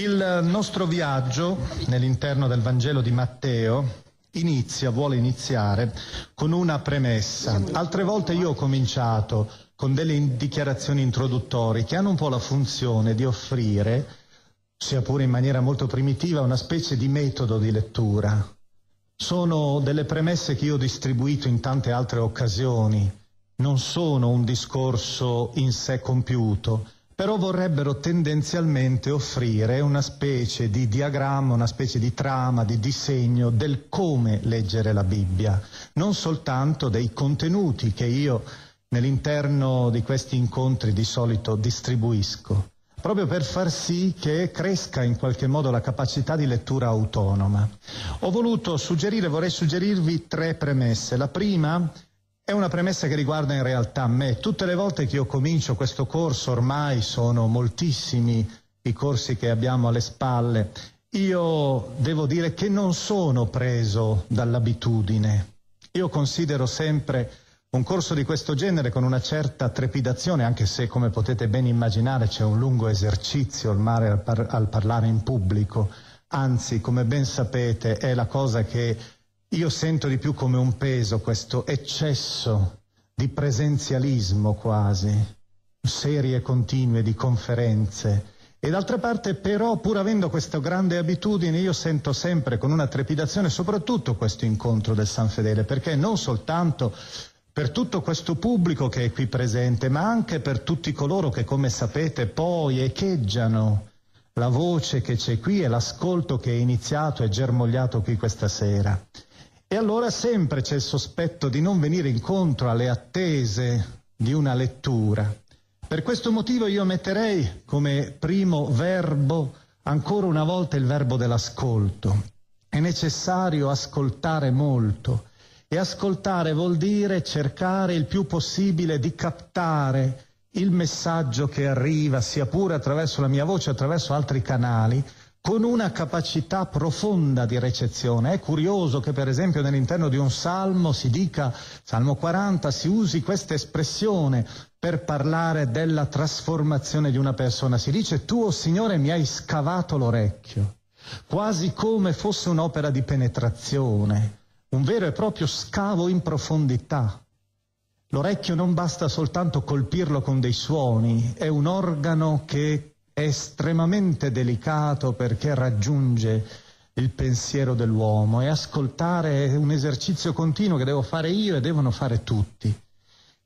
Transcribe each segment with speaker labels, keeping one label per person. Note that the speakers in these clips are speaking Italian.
Speaker 1: Il nostro viaggio nell'interno del Vangelo di Matteo inizia, vuole iniziare con una premessa. Altre volte io ho cominciato con delle dichiarazioni introduttorie che hanno un po' la funzione di offrire, sia pure in maniera molto primitiva, una specie di metodo di lettura. Sono delle premesse che io ho distribuito in tante altre occasioni, non sono un discorso in sé compiuto, però vorrebbero tendenzialmente offrire una specie di diagramma, una specie di trama, di disegno del come leggere la Bibbia, non soltanto dei contenuti che io nell'interno di questi incontri di solito distribuisco, proprio per far sì che cresca in qualche modo la capacità di lettura autonoma. Ho voluto suggerire, vorrei suggerirvi tre premesse. La prima è una premessa che riguarda in realtà me. Tutte le volte che io comincio questo corso, ormai sono moltissimi i corsi che abbiamo alle spalle, io devo dire che non sono preso dall'abitudine. Io considero sempre un corso di questo genere con una certa trepidazione, anche se come potete ben immaginare c'è un lungo esercizio ormai al, par- al parlare in pubblico. Anzi, come ben sapete, è la cosa che io sento di più come un peso questo eccesso di presenzialismo quasi, serie continue di conferenze. E d'altra parte però pur avendo questa grande abitudine io sento sempre con una trepidazione soprattutto questo incontro del San Fedele perché non soltanto per tutto questo pubblico che è qui presente ma anche per tutti coloro che come sapete poi echeggiano la voce che c'è qui e l'ascolto che è iniziato e germogliato qui questa sera. E allora sempre c'è il sospetto di non venire incontro alle attese di una lettura. Per questo motivo io metterei come primo verbo ancora una volta il verbo dell'ascolto. È necessario ascoltare molto e ascoltare vuol dire cercare il più possibile di captare il messaggio che arriva, sia pure attraverso la mia voce, attraverso altri canali, con una capacità profonda di recezione. È curioso che per esempio nell'interno di un salmo si dica, salmo 40, si usi questa espressione per parlare della trasformazione di una persona. Si dice tu, o oh Signore, mi hai scavato l'orecchio, quasi come fosse un'opera di penetrazione, un vero e proprio scavo in profondità. L'orecchio non basta soltanto colpirlo con dei suoni, è un organo che è estremamente delicato perché raggiunge il pensiero dell'uomo e ascoltare è un esercizio continuo che devo fare io e devono fare tutti.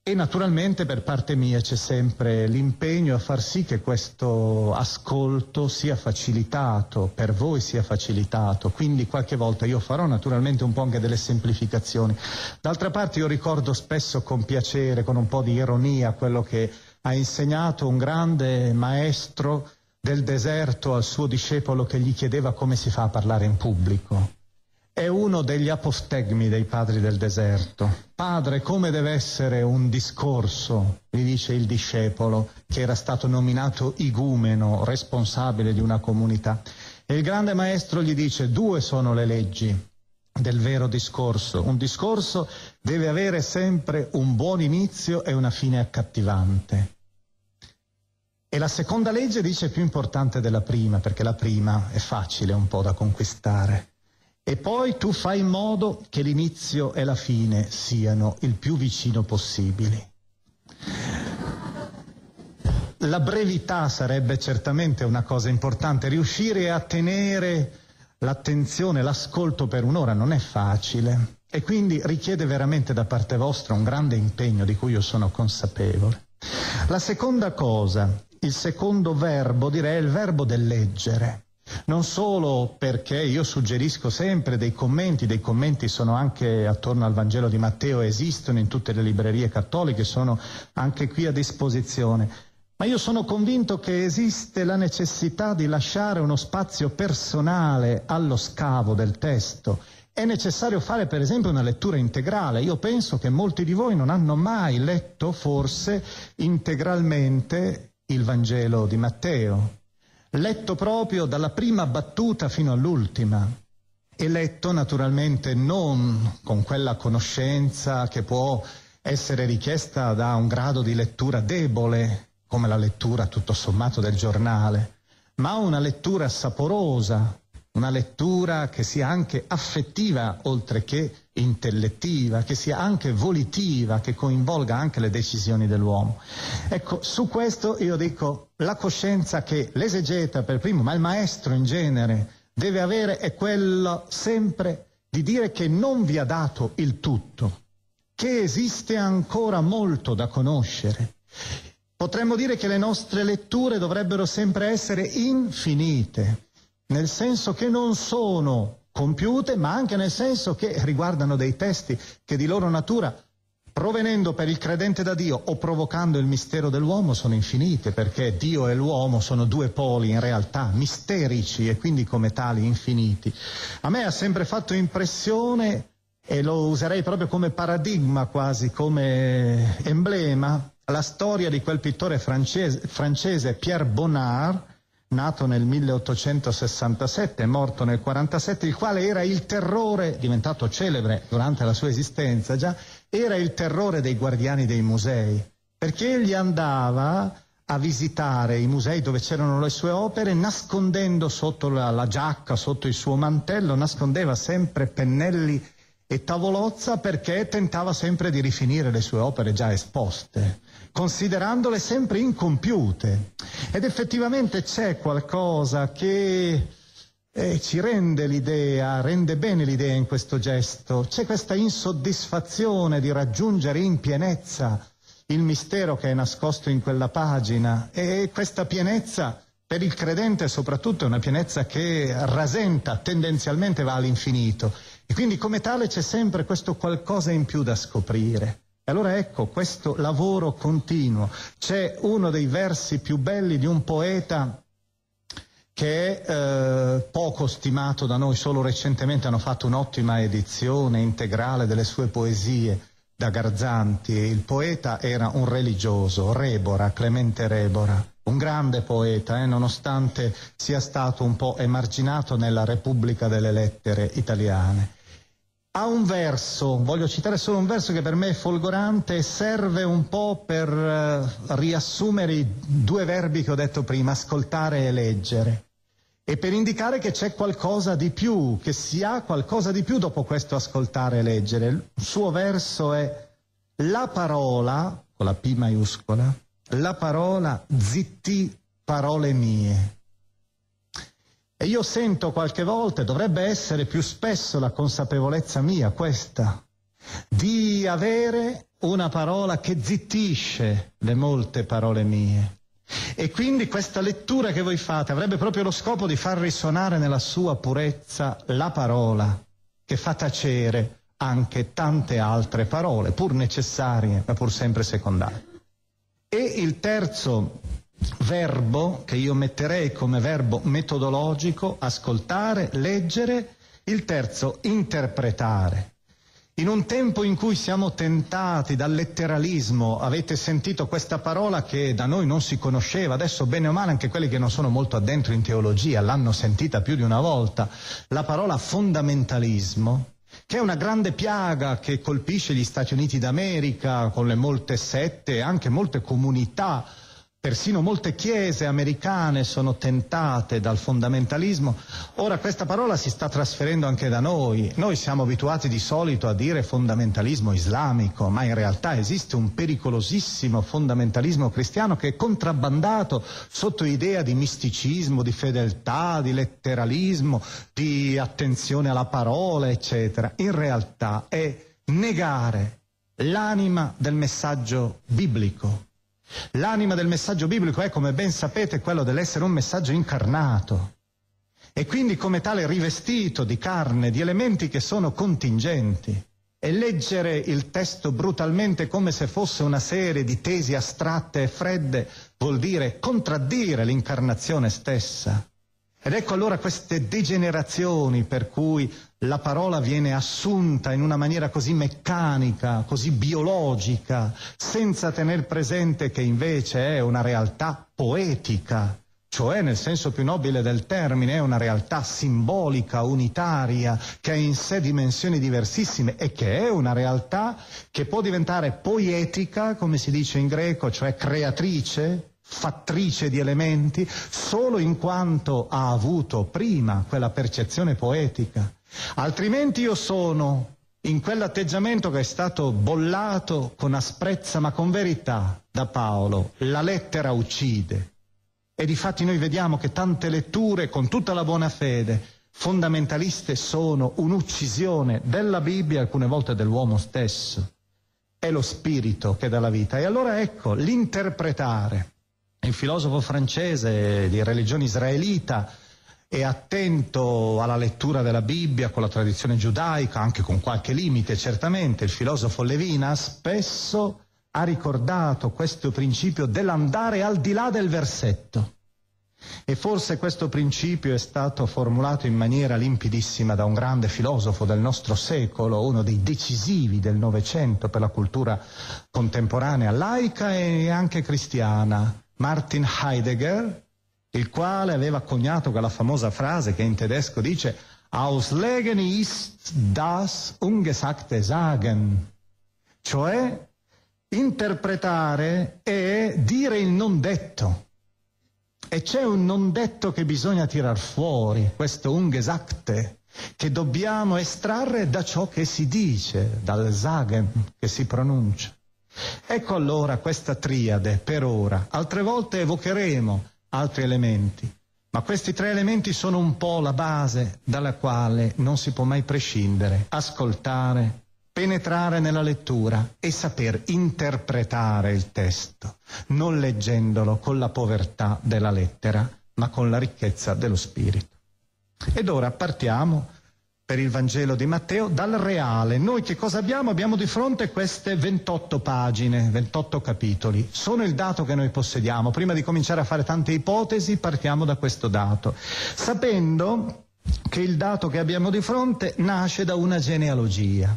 Speaker 1: E naturalmente per parte mia c'è sempre l'impegno a far sì che questo ascolto sia facilitato, per voi sia facilitato, quindi qualche volta io farò naturalmente un po' anche delle semplificazioni. D'altra parte io ricordo spesso con piacere, con un po' di ironia, quello che ha insegnato un grande maestro del deserto al suo discepolo che gli chiedeva come si fa a parlare in pubblico. È uno degli apostegmi dei padri del deserto. Padre, come deve essere un discorso? gli dice il discepolo, che era stato nominato igumeno, responsabile di una comunità. E il grande maestro gli dice, due sono le leggi del vero discorso. Un discorso deve avere sempre un buon inizio e una fine accattivante. E la seconda legge dice più importante della prima, perché la prima è facile un po' da conquistare. E poi tu fai in modo che l'inizio e la fine siano il più vicino possibili. La brevità sarebbe certamente una cosa importante, riuscire a tenere l'attenzione, l'ascolto per un'ora non è facile e quindi richiede veramente da parte vostra un grande impegno di cui io sono consapevole. La seconda cosa, il secondo verbo direi è il verbo del leggere. Non solo perché io suggerisco sempre dei commenti, dei commenti sono anche attorno al Vangelo di Matteo, esistono in tutte le librerie cattoliche, sono anche qui a disposizione, ma io sono convinto che esiste la necessità di lasciare uno spazio personale allo scavo del testo. È necessario fare per esempio una lettura integrale. Io penso che molti di voi non hanno mai letto forse integralmente il Vangelo di Matteo, letto proprio dalla prima battuta fino all'ultima e letto naturalmente non con quella conoscenza che può essere richiesta da un grado di lettura debole, come la lettura tutto sommato del giornale, ma una lettura saporosa, una lettura che sia anche affettiva oltre che intellettiva, che sia anche volitiva, che coinvolga anche le decisioni dell'uomo. Ecco, su questo io dico la coscienza che l'esegeta per primo, ma il maestro in genere, deve avere è quella sempre di dire che non vi ha dato il tutto, che esiste ancora molto da conoscere. Potremmo dire che le nostre letture dovrebbero sempre essere infinite nel senso che non sono compiute, ma anche nel senso che riguardano dei testi che di loro natura, provenendo per il credente da Dio o provocando il mistero dell'uomo, sono infinite, perché Dio e l'uomo sono due poli in realtà misterici e quindi come tali infiniti. A me ha sempre fatto impressione e lo userei proprio come paradigma quasi, come emblema, la storia di quel pittore francese, francese Pierre Bonnard, nato nel 1867 morto nel 1947, il quale era il terrore, diventato celebre durante la sua esistenza già, era il terrore dei guardiani dei musei, perché egli andava a visitare i musei dove c'erano le sue opere, nascondendo sotto la, la giacca, sotto il suo mantello, nascondeva sempre pennelli e tavolozza perché tentava sempre di rifinire le sue opere già esposte considerandole sempre incompiute. Ed effettivamente c'è qualcosa che eh, ci rende l'idea, rende bene l'idea in questo gesto. C'è questa insoddisfazione di raggiungere in pienezza il mistero che è nascosto in quella pagina e questa pienezza per il credente soprattutto è una pienezza che rasenta, tendenzialmente va all'infinito e quindi come tale c'è sempre questo qualcosa in più da scoprire. E allora ecco questo lavoro continuo. C'è uno dei versi più belli di un poeta che è eh, poco stimato da noi, solo recentemente hanno fatto un'ottima edizione integrale delle sue poesie da Garzanti. Il poeta era un religioso, Rebora, Clemente Rebora, un grande poeta, eh, nonostante sia stato un po' emarginato nella Repubblica delle Lettere italiane ha un verso, voglio citare solo un verso che per me è folgorante e serve un po' per eh, riassumere i due verbi che ho detto prima, ascoltare e leggere, e per indicare che c'è qualcosa di più, che si ha qualcosa di più dopo questo ascoltare e leggere. Il suo verso è la parola, con la P maiuscola, la parola zitti parole mie. E io sento qualche volta, dovrebbe essere più spesso la consapevolezza mia questa, di avere una parola che zittisce le molte parole mie. E quindi questa lettura che voi fate avrebbe proprio lo scopo di far risuonare nella sua purezza la parola che fa tacere anche tante altre parole, pur necessarie, ma pur sempre secondarie. E il terzo verbo che io metterei come verbo metodologico, ascoltare, leggere, il terzo interpretare. In un tempo in cui siamo tentati dal letteralismo, avete sentito questa parola che da noi non si conosceva, adesso bene o male anche quelli che non sono molto addentro in teologia l'hanno sentita più di una volta, la parola fondamentalismo, che è una grande piaga che colpisce gli Stati Uniti d'America con le molte sette e anche molte comunità Persino molte chiese americane sono tentate dal fondamentalismo. Ora questa parola si sta trasferendo anche da noi. Noi siamo abituati di solito a dire fondamentalismo islamico, ma in realtà esiste un pericolosissimo fondamentalismo cristiano che è contrabbandato sotto idea di misticismo, di fedeltà, di letteralismo, di attenzione alla parola, eccetera. In realtà è negare l'anima del messaggio biblico L'anima del messaggio biblico è, come ben sapete, quello dell'essere un messaggio incarnato e quindi come tale rivestito di carne, di elementi che sono contingenti. E leggere il testo brutalmente come se fosse una serie di tesi astratte e fredde vuol dire contraddire l'incarnazione stessa. Ed ecco allora queste degenerazioni per cui la parola viene assunta in una maniera così meccanica, così biologica, senza tener presente che invece è una realtà poetica, cioè nel senso più nobile del termine, è una realtà simbolica, unitaria, che ha in sé dimensioni diversissime e che è una realtà che può diventare poetica, come si dice in greco, cioè creatrice, fattrice di elementi, solo in quanto ha avuto prima quella percezione poetica Altrimenti io sono in quell'atteggiamento che è stato bollato con asprezza ma con verità da Paolo, la lettera uccide. E difatti noi vediamo che tante letture, con tutta la buona fede, fondamentaliste sono un'uccisione della Bibbia, alcune volte dell'uomo stesso. È lo spirito che dà la vita. E allora ecco, l'interpretare. Il filosofo francese di religione israelita è attento alla lettura della Bibbia con la tradizione giudaica, anche con qualche limite certamente, il filosofo Levina spesso ha ricordato questo principio dell'andare al di là del versetto. E forse questo principio è stato formulato in maniera limpidissima da un grande filosofo del nostro secolo, uno dei decisivi del Novecento per la cultura contemporanea laica e anche cristiana, Martin Heidegger, il quale aveva coniato quella famosa frase che in tedesco dice Auslegen ist das ungesagte Sagen, cioè interpretare e dire il non detto. E c'è un non detto che bisogna tirar fuori, questo ungesagte, che dobbiamo estrarre da ciò che si dice, dal Sagen che si pronuncia. Ecco allora questa triade per ora. Altre volte evocheremo altri elementi. Ma questi tre elementi sono un po' la base dalla quale non si può mai prescindere. Ascoltare, penetrare nella lettura e saper interpretare il testo, non leggendolo con la povertà della lettera, ma con la ricchezza dello spirito. Ed ora partiamo per il Vangelo di Matteo dal reale. Noi che cosa abbiamo? Abbiamo di fronte queste 28 pagine, 28 capitoli. Sono il dato che noi possediamo. Prima di cominciare a fare tante ipotesi, partiamo da questo dato, sapendo che il dato che abbiamo di fronte nasce da una genealogia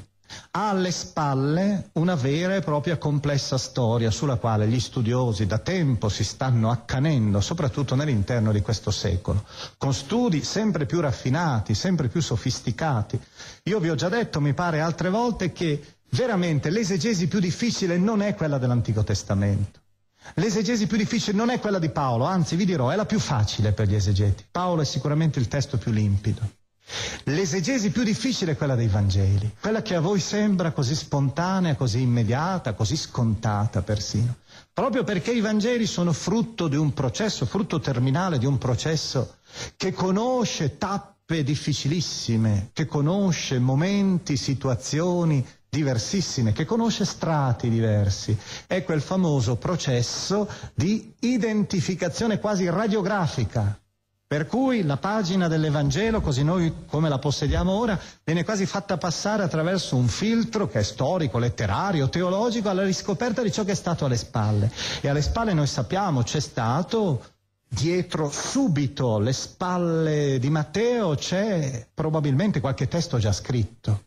Speaker 1: ha alle spalle una vera e propria complessa storia sulla quale gli studiosi da tempo si stanno accanendo, soprattutto nell'interno di questo secolo, con studi sempre più raffinati, sempre più sofisticati. Io vi ho già detto, mi pare altre volte, che veramente l'esegesi più difficile non è quella dell'Antico Testamento. L'esegesi più difficile non è quella di Paolo, anzi vi dirò, è la più facile per gli esegeti. Paolo è sicuramente il testo più limpido. L'esegesi più difficile è quella dei Vangeli, quella che a voi sembra così spontanea, così immediata, così scontata persino, proprio perché i Vangeli sono frutto di un processo, frutto terminale di un processo che conosce tappe difficilissime, che conosce momenti, situazioni diversissime, che conosce strati diversi. È quel famoso processo di identificazione quasi radiografica per cui la pagina dell'Evangelo, così noi come la possediamo ora, viene quasi fatta passare attraverso un filtro che è storico, letterario, teologico, alla riscoperta di ciò che è stato alle spalle. E alle spalle noi sappiamo c'è stato dietro subito le spalle di Matteo c'è probabilmente qualche testo già scritto.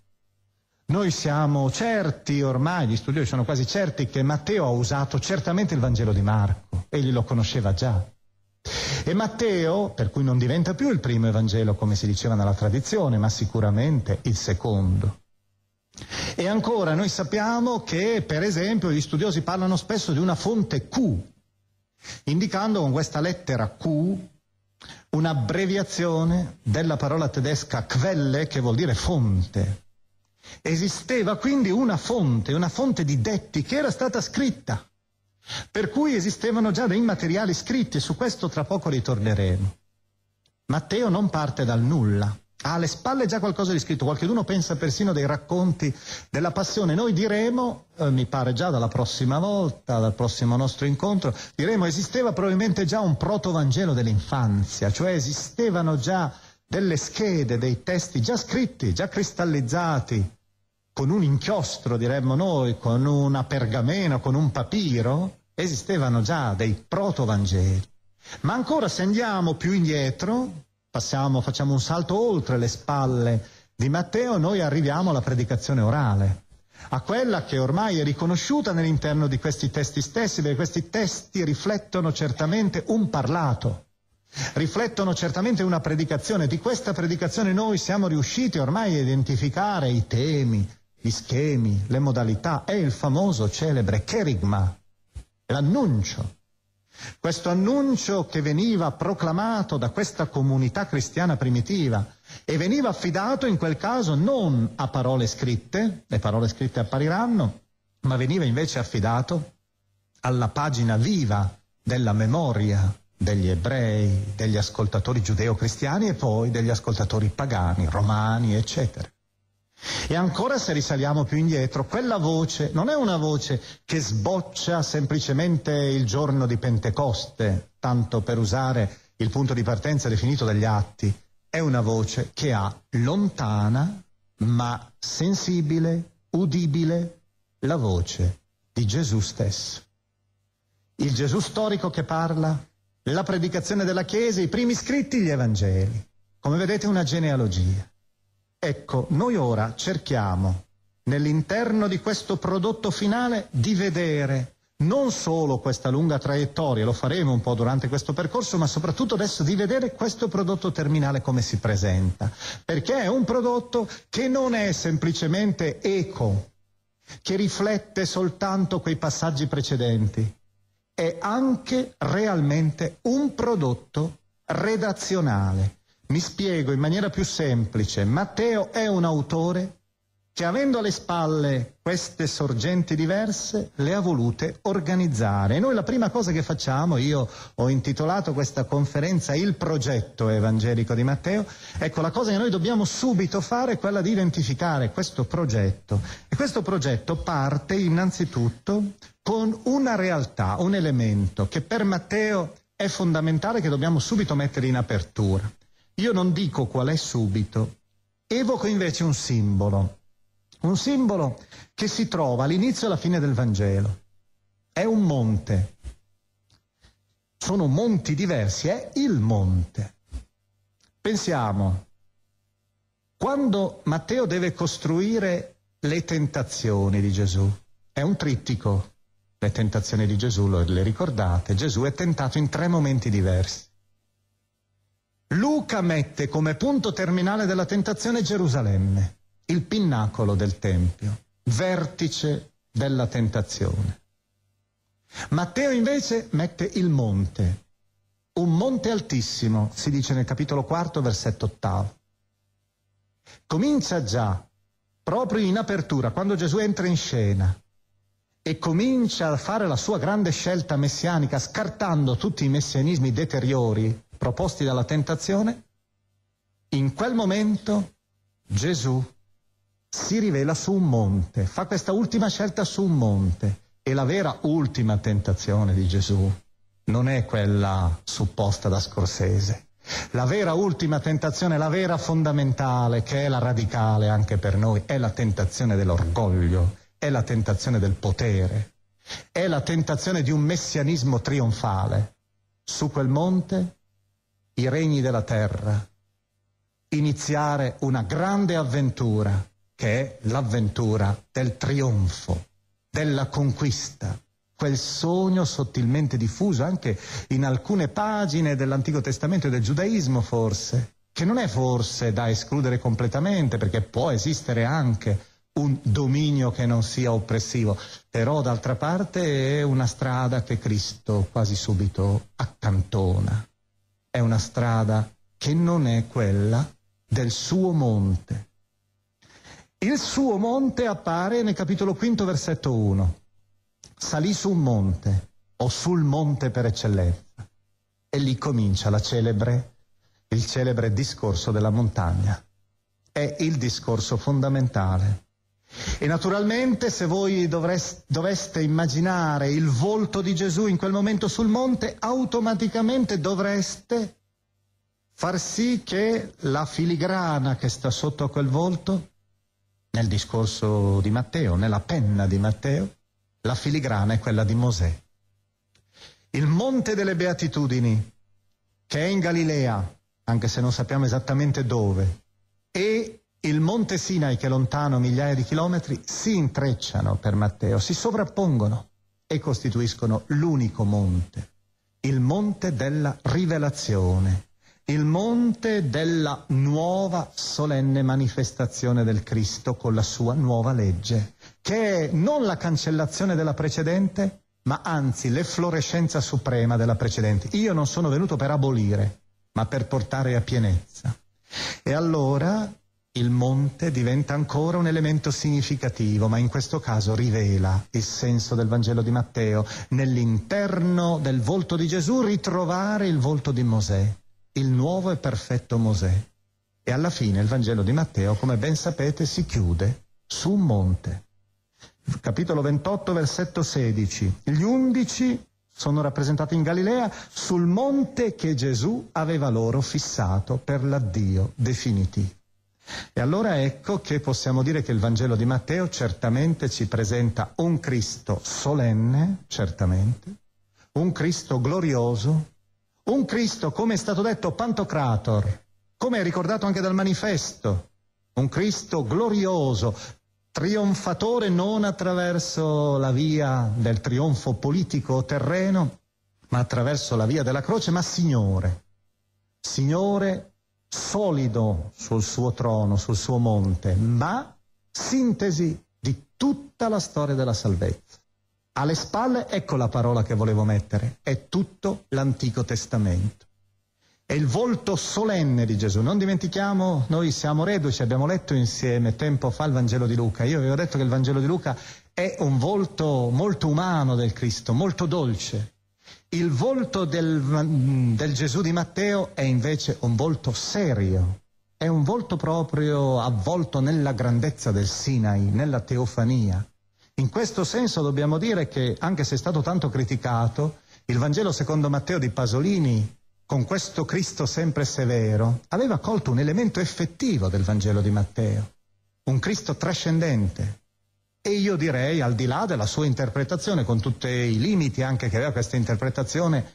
Speaker 1: Noi siamo certi, ormai gli studiosi sono quasi certi, che Matteo ha usato certamente il Vangelo di Marco, egli lo conosceva già. E Matteo, per cui non diventa più il primo Evangelo come si diceva nella tradizione, ma sicuramente il secondo. E ancora noi sappiamo che, per esempio, gli studiosi parlano spesso di una fonte Q, indicando con questa lettera Q un'abbreviazione della parola tedesca quelle, che vuol dire fonte. Esisteva quindi una fonte, una fonte di detti che era stata scritta per cui esistevano già dei materiali scritti, su questo tra poco ritorneremo. Matteo non parte dal nulla, ha alle spalle già qualcosa di scritto, qualcuno pensa persino dei racconti della passione. Noi diremo, eh, mi pare già dalla prossima volta, dal prossimo nostro incontro, diremo esisteva probabilmente già un protovangelo dell'infanzia, cioè esistevano già delle schede, dei testi già scritti, già cristallizzati, con un inchiostro, diremmo noi, con una pergamena, con un papiro, esistevano già dei protovangeli. Ma ancora se andiamo più indietro, passiamo, facciamo un salto oltre le spalle di Matteo, noi arriviamo alla predicazione orale, a quella che ormai è riconosciuta nell'interno di questi testi stessi, perché questi testi riflettono certamente un parlato, riflettono certamente una predicazione. Di questa predicazione noi siamo riusciti ormai a identificare i temi, gli schemi, le modalità, è il famoso celebre kerigma, l'annuncio. Questo annuncio che veniva proclamato da questa comunità cristiana primitiva e veniva affidato in quel caso non a parole scritte, le parole scritte appariranno, ma veniva invece affidato alla pagina viva della memoria degli ebrei, degli ascoltatori giudeo-cristiani e poi degli ascoltatori pagani, romani, eccetera. E ancora se risaliamo più indietro, quella voce non è una voce che sboccia semplicemente il giorno di Pentecoste, tanto per usare il punto di partenza definito dagli atti, è una voce che ha lontana ma sensibile, udibile, la voce di Gesù stesso. Il Gesù storico che parla, la predicazione della Chiesa, i primi scritti, gli Evangeli. Come vedete una genealogia. Ecco, noi ora cerchiamo nell'interno di questo prodotto finale di vedere non solo questa lunga traiettoria, lo faremo un po' durante questo percorso, ma soprattutto adesso di vedere questo prodotto terminale come si presenta, perché è un prodotto che non è semplicemente eco, che riflette soltanto quei passaggi precedenti, è anche realmente un prodotto redazionale, mi spiego in maniera più semplice. Matteo è un autore che avendo alle spalle queste sorgenti diverse le ha volute organizzare. E noi la prima cosa che facciamo, io ho intitolato questa conferenza Il progetto evangelico di Matteo, ecco la cosa che noi dobbiamo subito fare è quella di identificare questo progetto. E questo progetto parte innanzitutto con una realtà, un elemento che per Matteo è fondamentale che dobbiamo subito mettere in apertura. Io non dico qual è subito, evoco invece un simbolo, un simbolo che si trova all'inizio e alla fine del Vangelo. È un monte. Sono monti diversi, è il monte. Pensiamo, quando Matteo deve costruire le tentazioni di Gesù, è un trittico. Le tentazioni di Gesù, le ricordate, Gesù è tentato in tre momenti diversi. Luca mette come punto terminale della tentazione Gerusalemme, il pinnacolo del Tempio, vertice della tentazione. Matteo invece mette il monte, un monte altissimo, si dice nel capitolo quarto, versetto ottavo. Comincia già, proprio in apertura, quando Gesù entra in scena e comincia a fare la sua grande scelta messianica, scartando tutti i messianismi deteriori proposti dalla tentazione, in quel momento Gesù si rivela su un monte, fa questa ultima scelta su un monte e la vera ultima tentazione di Gesù non è quella supposta da Scorsese. La vera ultima tentazione, la vera fondamentale, che è la radicale anche per noi, è la tentazione dell'orgoglio, è la tentazione del potere, è la tentazione di un messianismo trionfale. Su quel monte i regni della terra, iniziare una grande avventura che è l'avventura del trionfo, della conquista, quel sogno sottilmente diffuso anche in alcune pagine dell'Antico Testamento e del giudaismo forse, che non è forse da escludere completamente perché può esistere anche un dominio che non sia oppressivo, però d'altra parte è una strada che Cristo quasi subito accantona una strada che non è quella del suo monte. Il suo monte appare nel capitolo quinto versetto 1. Salì su un monte o sul monte per eccellenza e lì comincia celebre, il celebre discorso della montagna. È il discorso fondamentale. E naturalmente se voi dovreste, doveste immaginare il volto di Gesù in quel momento sul monte, automaticamente dovreste far sì che la filigrana che sta sotto quel volto, nel discorso di Matteo, nella penna di Matteo, la filigrana è quella di Mosè. Il monte delle beatitudini, che è in Galilea, anche se non sappiamo esattamente dove, e il monte Sinai, che è lontano migliaia di chilometri, si intrecciano per Matteo, si sovrappongono e costituiscono l'unico monte, il monte della rivelazione, il monte della nuova solenne manifestazione del Cristo con la sua nuova legge, che è non la cancellazione della precedente, ma anzi l'efflorescenza suprema della precedente. Io non sono venuto per abolire, ma per portare a pienezza. E allora il monte diventa ancora un elemento significativo, ma in questo caso rivela il senso del Vangelo di Matteo, nell'interno del volto di Gesù ritrovare il volto di Mosè il nuovo e perfetto Mosè. E alla fine il Vangelo di Matteo, come ben sapete, si chiude su un monte. Capitolo 28, versetto 16. Gli undici sono rappresentati in Galilea sul monte che Gesù aveva loro fissato per l'addio definitivo. E allora ecco che possiamo dire che il Vangelo di Matteo certamente ci presenta un Cristo solenne, certamente, un Cristo glorioso, un Cristo, come è stato detto, pantocrator, come è ricordato anche dal manifesto, un Cristo glorioso, trionfatore non attraverso la via del trionfo politico o terreno, ma attraverso la via della croce, ma Signore. Signore solido sul suo trono, sul suo monte, ma sintesi di tutta la storia della salvezza alle spalle, ecco la parola che volevo mettere, è tutto l'Antico Testamento. È il volto solenne di Gesù. Non dimentichiamo, noi siamo reduci, abbiamo letto insieme tempo fa il Vangelo di Luca. Io avevo detto che il Vangelo di Luca è un volto molto umano del Cristo, molto dolce. Il volto del, del Gesù di Matteo è invece un volto serio, è un volto proprio avvolto nella grandezza del Sinai, nella teofania in questo senso dobbiamo dire che, anche se è stato tanto criticato, il Vangelo secondo Matteo di Pasolini, con questo Cristo sempre severo, aveva colto un elemento effettivo del Vangelo di Matteo, un Cristo trascendente. E io direi, al di là della sua interpretazione, con tutti i limiti anche che aveva questa interpretazione,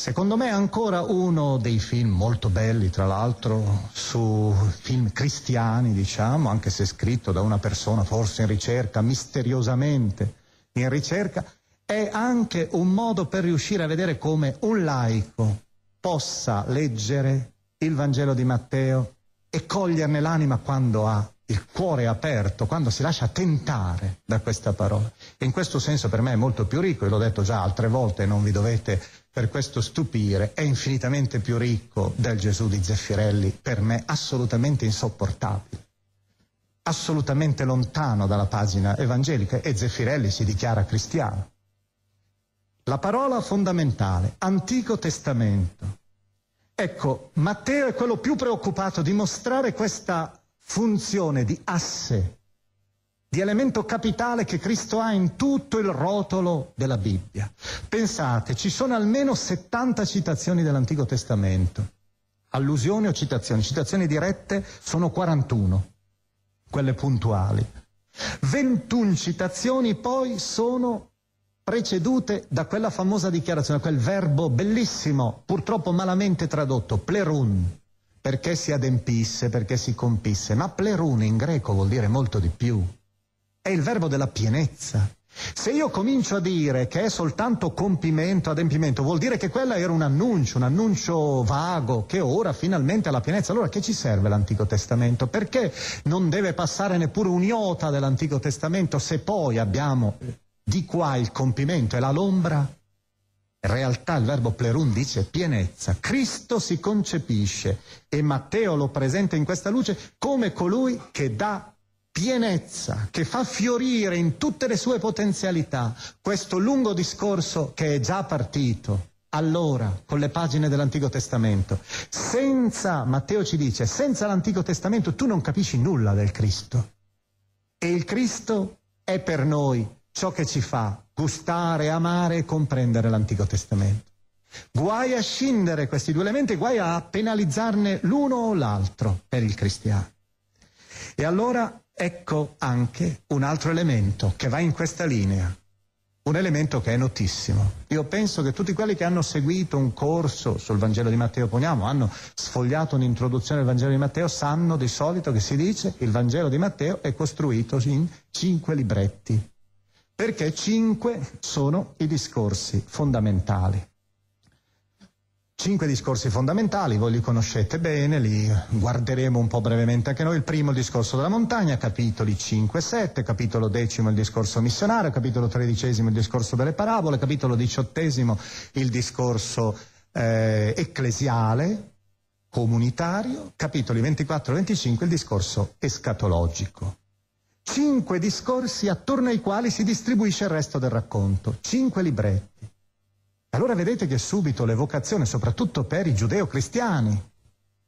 Speaker 1: Secondo me è ancora uno dei film molto belli, tra l'altro, su film cristiani, diciamo, anche se scritto da una persona forse in ricerca, misteriosamente in ricerca, è anche un modo per riuscire a vedere come un laico possa leggere il Vangelo di Matteo e coglierne l'anima quando ha il cuore aperto, quando si lascia tentare da questa parola. E in questo senso per me è molto più ricco, e l'ho detto già altre volte, non vi dovete per questo stupire è infinitamente più ricco del Gesù di Zeffirelli, per me assolutamente insopportabile, assolutamente lontano dalla pagina evangelica e Zeffirelli si dichiara cristiano. La parola fondamentale, Antico Testamento. Ecco, Matteo è quello più preoccupato di mostrare questa funzione di asse di elemento capitale che Cristo ha in tutto il rotolo della Bibbia. Pensate, ci sono almeno 70 citazioni dell'Antico Testamento, allusioni o citazioni, citazioni dirette sono 41, quelle puntuali. 21 citazioni poi sono precedute da quella famosa dichiarazione, quel verbo bellissimo, purtroppo malamente tradotto, plerun, perché si adempisse, perché si compisse, ma plerun in greco vuol dire molto di più è il verbo della pienezza. Se io comincio a dire che è soltanto compimento, adempimento, vuol dire che quella era un annuncio, un annuncio vago, che ora finalmente è alla pienezza. Allora che ci serve l'Antico Testamento? Perché non deve passare neppure un iota dell'Antico Testamento se poi abbiamo di qua il compimento e la lombra? In realtà il verbo plerun dice pienezza, Cristo si concepisce e Matteo lo presenta in questa luce come colui che dà pienezza che fa fiorire in tutte le sue potenzialità questo lungo discorso che è già partito allora con le pagine dell'Antico Testamento. Senza, Matteo ci dice, senza l'Antico Testamento tu non capisci nulla del Cristo. E il Cristo è per noi ciò che ci fa gustare, amare e comprendere l'Antico Testamento. Guai a scindere questi due elementi, guai a penalizzarne l'uno o l'altro per il cristiano. E allora ecco anche un altro elemento che va in questa linea, un elemento che è notissimo. Io penso che tutti quelli che hanno seguito un corso sul Vangelo di Matteo, poniamo, hanno sfogliato un'introduzione al Vangelo di Matteo, sanno di solito che si dice il Vangelo di Matteo è costruito in cinque libretti, perché cinque sono i discorsi fondamentali. Cinque discorsi fondamentali, voi li conoscete bene, li guarderemo un po' brevemente anche noi. Il primo, il discorso della montagna, capitoli 5 e 7, capitolo decimo, il discorso missionario, capitolo tredicesimo, il discorso delle parabole, capitolo diciottesimo, il discorso eh, ecclesiale, comunitario, capitoli 24 e 25, il discorso escatologico. Cinque discorsi attorno ai quali si distribuisce il resto del racconto, cinque libretti. Allora vedete che subito l'evocazione, soprattutto per i giudeo-cristiani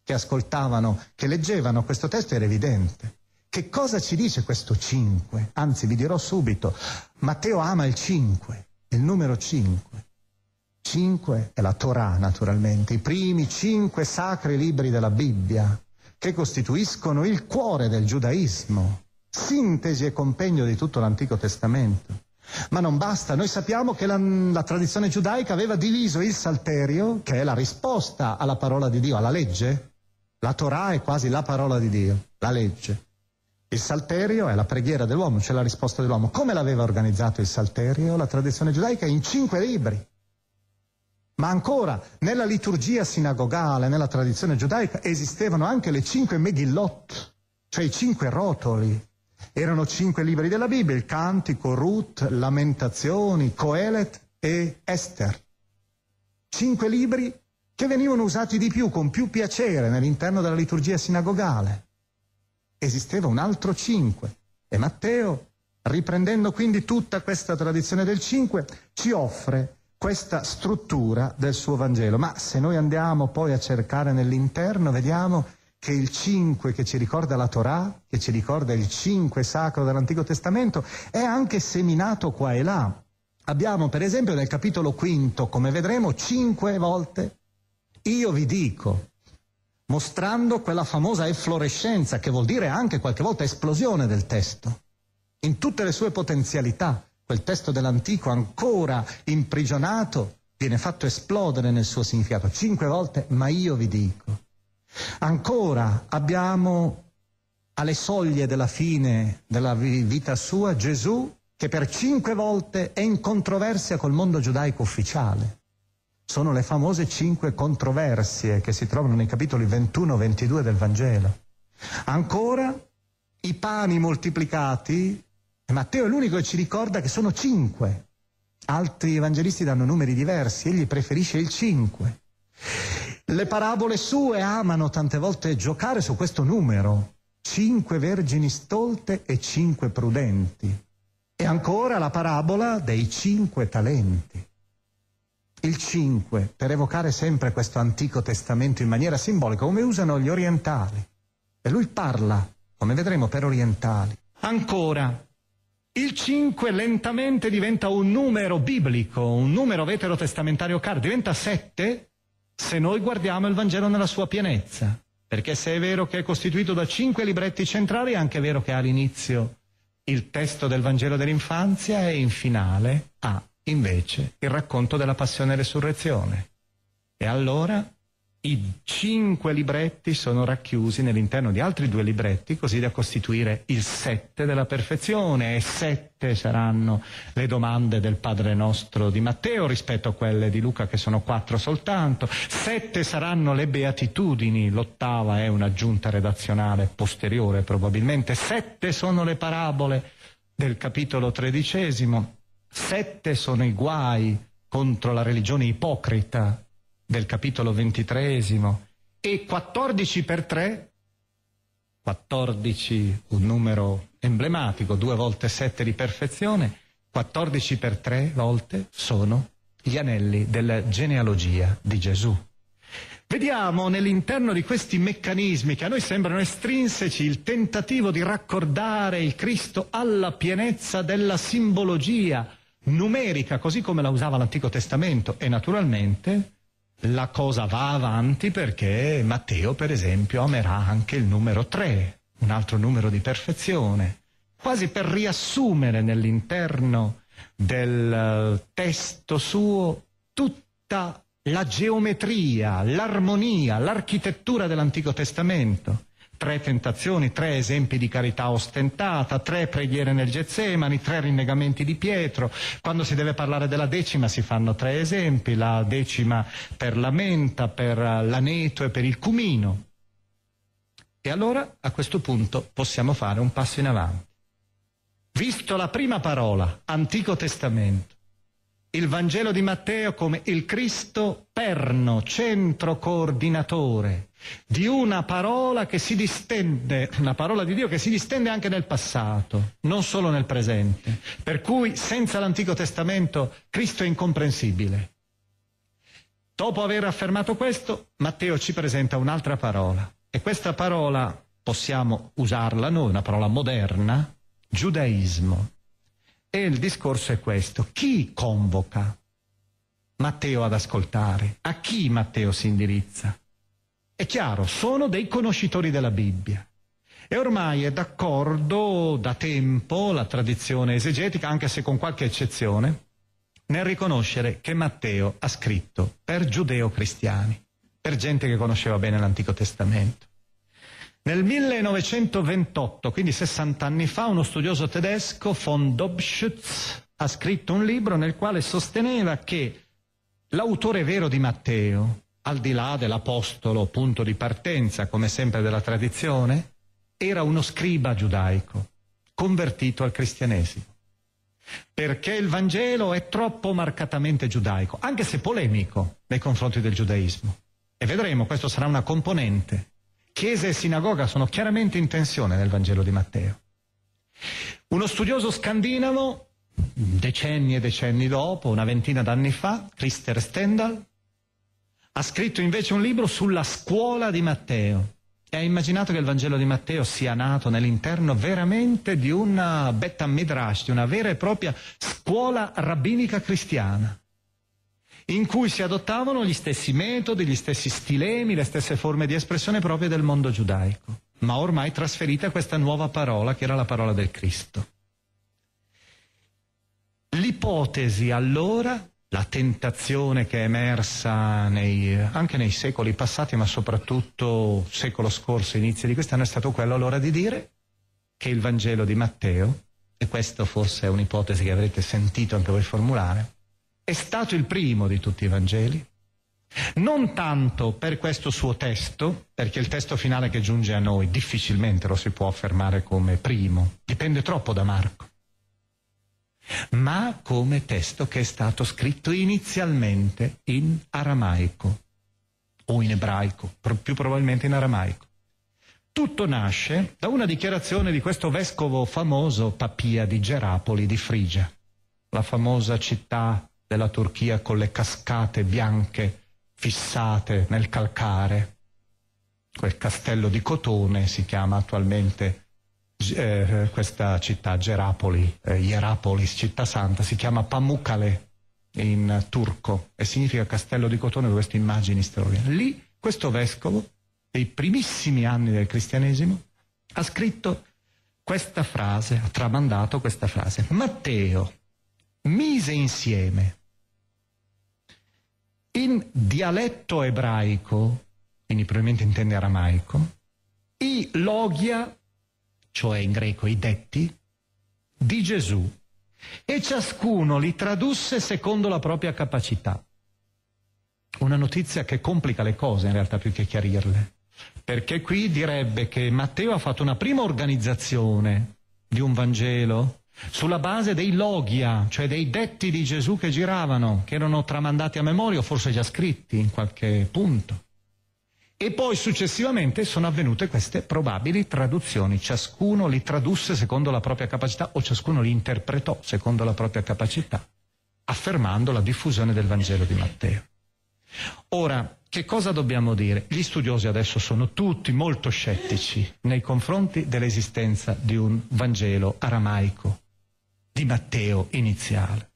Speaker 1: che ascoltavano, che leggevano questo testo, era evidente. Che cosa ci dice questo 5? Anzi, vi dirò subito, Matteo ama il 5, il numero 5. 5 è la Torah, naturalmente, i primi 5 sacri libri della Bibbia, che costituiscono il cuore del giudaismo, sintesi e compegno di tutto l'Antico Testamento. Ma non basta, noi sappiamo che la, la, tradizione giudaica aveva diviso il Salterio, che è la risposta alla parola di Dio, alla legge. La Torah è quasi la parola di Dio, la legge. Il Salterio è la preghiera dell'uomo, cioè la risposta dell'uomo. Come l'aveva organizzato il Salterio? La tradizione giudaica in cinque libri. Ma ancora, nella liturgia sinagogale, nella tradizione giudaica, esistevano anche le cinque megillot, cioè i cinque rotoli erano cinque libri della Bibbia, il Cantico, Ruth, Lamentazioni, Coelet e Esther. Cinque libri che venivano usati di più, con più piacere, nell'interno della liturgia sinagogale. Esisteva un altro cinque e Matteo, riprendendo quindi tutta questa tradizione del cinque, ci offre questa struttura del suo Vangelo. Ma se noi andiamo poi a cercare nell'interno, vediamo che il 5 che ci ricorda la Torah, che ci ricorda il 5 sacro dell'Antico Testamento, è anche seminato qua e là. Abbiamo per esempio nel capitolo 5, come vedremo, cinque volte io vi dico, mostrando quella famosa efflorescenza, che vuol dire anche qualche volta esplosione del testo, in tutte le sue potenzialità. Quel testo dell'antico ancora imprigionato viene fatto esplodere nel suo significato. Cinque volte, ma io vi dico. Ancora abbiamo alle soglie della fine della vita sua Gesù che per cinque volte è in controversia col mondo giudaico ufficiale. Sono le famose cinque controversie che si trovano nei capitoli 21-22 del Vangelo. Ancora i pani moltiplicati, e Matteo è l'unico che ci ricorda che sono cinque. Altri evangelisti danno numeri diversi, egli preferisce il cinque. Le parabole sue amano tante volte giocare su questo numero. Cinque vergini stolte e cinque prudenti. E ancora la parabola dei cinque talenti. Il cinque, per evocare sempre questo Antico Testamento in maniera simbolica, come usano gli orientali. E lui parla, come vedremo, per orientali. Ancora, il 5 lentamente diventa un numero biblico, un numero veterotestamentario caro, diventa 7 se noi guardiamo il Vangelo nella sua pienezza, perché se è vero che è costituito da cinque libretti centrali, è anche vero che all'inizio il testo del Vangelo dell'infanzia e in finale ha invece il racconto della passione e resurrezione. E allora i cinque libretti sono racchiusi nell'interno di altri due libretti, così da costituire il sette della perfezione, e sette saranno le domande del Padre nostro di Matteo rispetto a quelle di Luca, che sono quattro soltanto, sette saranno le beatitudini, l'ottava è un'aggiunta redazionale posteriore probabilmente, sette sono le parabole del capitolo tredicesimo, sette sono i guai contro la religione ipocrita del capitolo ventitreesimo e 14 per 3, 14 un numero emblematico, due volte sette di perfezione, 14 per 3 volte sono gli anelli della genealogia di Gesù. Vediamo nell'interno di questi meccanismi che a noi sembrano estrinseci il tentativo di raccordare il Cristo alla pienezza della simbologia numerica, così come la usava l'Antico Testamento e naturalmente la cosa va avanti perché Matteo, per esempio, amerà anche il numero 3, un altro numero di perfezione, quasi per riassumere nell'interno del eh, testo suo tutta la geometria, l'armonia, l'architettura dell'Antico Testamento tre tentazioni, tre esempi di carità ostentata, tre preghiere nel Getsemani, tre rinnegamenti di Pietro. Quando si deve parlare della decima si fanno tre esempi, la decima per la menta, per l'aneto e per il cumino. E allora a questo punto possiamo fare un passo in avanti. Visto la prima parola, Antico Testamento, il Vangelo di Matteo come il Cristo perno, centro coordinatore, di una parola che si distende, una parola di Dio che si distende anche nel passato, non solo nel presente. Per cui senza l'Antico Testamento Cristo è incomprensibile. Dopo aver affermato questo, Matteo ci presenta un'altra parola e questa parola possiamo usarla noi, una parola moderna, giudaismo. E il discorso è questo, chi convoca Matteo ad ascoltare? A chi Matteo si indirizza? È chiaro, sono dei conoscitori della Bibbia. E ormai è d'accordo da tempo la tradizione esegetica, anche se con qualche eccezione, nel riconoscere che Matteo ha scritto per giudeo-cristiani, per gente che conosceva bene l'Antico Testamento. Nel 1928, quindi 60 anni fa, uno studioso tedesco, von Dobschütz, ha scritto un libro nel quale sosteneva che l'autore vero di Matteo al di là dell'apostolo punto di partenza, come sempre della tradizione, era uno scriba giudaico, convertito al cristianesimo. Perché il Vangelo è troppo marcatamente giudaico, anche se polemico nei confronti del giudaismo. E vedremo, questo sarà una componente. Chiesa e sinagoga sono chiaramente in tensione nel Vangelo di Matteo. Uno studioso scandinavo, decenni e decenni dopo, una ventina d'anni fa, Christer Stendhal, ha scritto invece un libro sulla scuola di Matteo e ha immaginato che il Vangelo di Matteo sia nato nell'interno veramente di una Betta Midrash, di una vera e propria scuola rabbinica cristiana in cui si adottavano gli stessi metodi, gli stessi stilemi, le stesse forme di espressione proprie del mondo giudaico, ma ormai trasferita questa nuova parola che era la parola del Cristo. L'ipotesi allora la tentazione che è emersa nei, anche nei secoli passati, ma soprattutto secolo scorso, inizio di quest'anno, è stato quello allora di dire che il Vangelo di Matteo, e questa forse è un'ipotesi che avrete sentito anche voi formulare, è stato il primo di tutti i Vangeli, non tanto per questo suo testo, perché il testo finale che giunge a noi difficilmente lo si può affermare come primo, dipende troppo da Marco, ma come testo che è stato scritto inizialmente in aramaico o in ebraico, più probabilmente in aramaico. Tutto nasce da una dichiarazione di questo vescovo famoso Papia di Gerapoli di Frigia, la famosa città della Turchia con le cascate bianche fissate nel calcare. Quel castello di cotone si chiama attualmente eh, questa città, Gerapoli, eh, Ierapolis, città santa, si chiama Pamukale in turco e significa castello di cotone dove queste immagini straordinarie. Lì questo vescovo, nei primissimi anni del cristianesimo, ha scritto questa frase, ha tramandato questa frase. Matteo mise insieme in dialetto ebraico, quindi probabilmente intende aramaico, i logia cioè in greco i detti, di Gesù e ciascuno li tradusse secondo la propria capacità. Una notizia che complica le cose in realtà più che chiarirle, perché qui direbbe che Matteo ha fatto una prima organizzazione di un Vangelo sulla base dei logia, cioè dei detti di Gesù che giravano, che erano tramandati a memoria o forse già scritti in qualche punto. E poi successivamente sono avvenute queste probabili traduzioni, ciascuno li tradusse secondo la propria capacità o ciascuno li interpretò secondo la propria capacità, affermando la diffusione del Vangelo di Matteo. Ora, che cosa dobbiamo dire? Gli studiosi adesso sono tutti molto scettici nei confronti dell'esistenza di un Vangelo aramaico, di Matteo iniziale.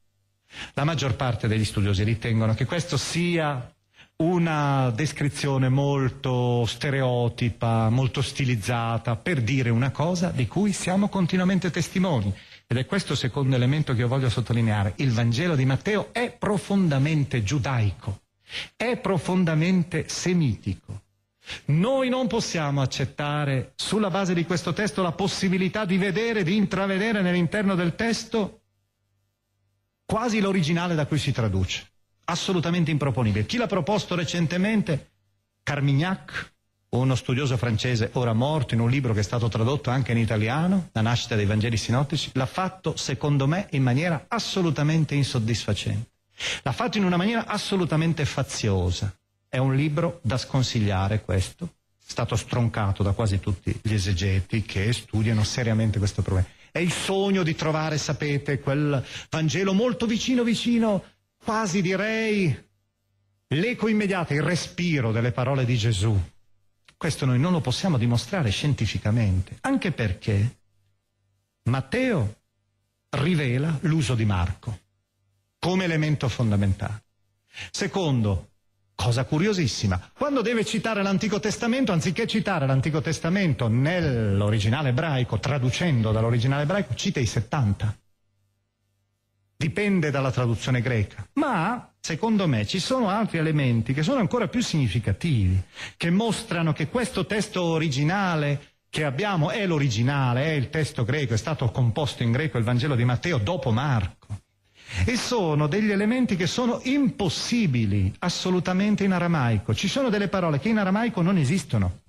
Speaker 1: La maggior parte degli studiosi ritengono che questo sia una descrizione molto stereotipa, molto stilizzata per dire una cosa di cui siamo continuamente testimoni. Ed è questo il secondo elemento che io voglio sottolineare. Il Vangelo di Matteo è profondamente giudaico, è profondamente semitico. Noi non possiamo accettare sulla base di questo testo la possibilità di vedere, di intravedere nell'interno del testo quasi l'originale da cui si traduce assolutamente improponibile. Chi l'ha proposto recentemente? Carmignac, uno studioso francese ora morto in un libro che è stato tradotto anche in italiano, La nascita dei Vangeli sinottici, l'ha fatto secondo me in maniera assolutamente insoddisfacente. L'ha fatto in una maniera assolutamente faziosa. È un libro da sconsigliare questo, è stato stroncato da quasi tutti gli esegeti che studiano seriamente questo problema. È il sogno di trovare, sapete, quel Vangelo molto vicino vicino quasi direi l'eco immediato, il respiro delle parole di Gesù. Questo noi non lo possiamo dimostrare scientificamente, anche perché Matteo rivela l'uso di Marco come elemento fondamentale. Secondo, cosa curiosissima, quando deve citare l'Antico Testamento, anziché citare l'Antico Testamento nell'originale ebraico, traducendo dall'originale ebraico, cita i 70 dipende dalla traduzione greca, ma secondo me ci sono altri elementi che sono ancora più significativi, che mostrano che questo testo originale che abbiamo è l'originale, è il testo greco, è stato composto in greco il Vangelo di Matteo dopo Marco. E sono degli elementi che sono impossibili assolutamente in aramaico. Ci sono delle parole che in aramaico non esistono.